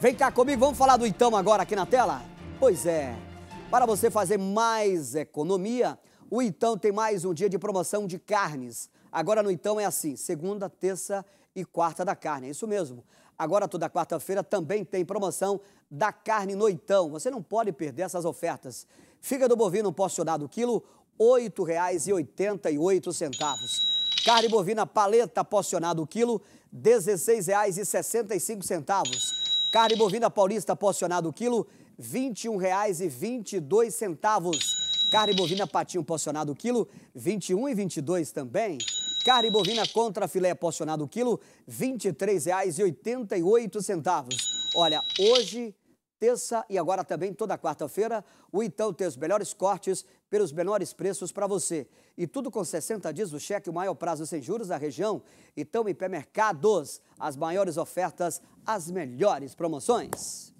Vem cá comigo, vamos falar do Itão agora aqui na tela? Pois é, para você fazer mais economia, o Itão tem mais um dia de promoção de carnes. Agora no Itão é assim, segunda, terça e quarta da carne, é isso mesmo. Agora toda quarta-feira também tem promoção da carne no Itão. Você não pode perder essas ofertas. Fígado bovino porcionado quilo, R$ 8,88. Carne bovina paleta porcionado quilo, R$ 16,65. Carne bovina paulista porcionado o quilo, R$ 21,22. Carne bovina patinho porcionado o quilo, R$ 21,22 também. Carne bovina contra filé porcionado o quilo, R$ 23,88. Olha, hoje terça e agora também toda quarta-feira. O Então tem os melhores cortes pelos menores preços para você. E tudo com 60 dias do cheque, o maior prazo sem juros da região. Então, pé Mercados, as maiores ofertas, as melhores promoções.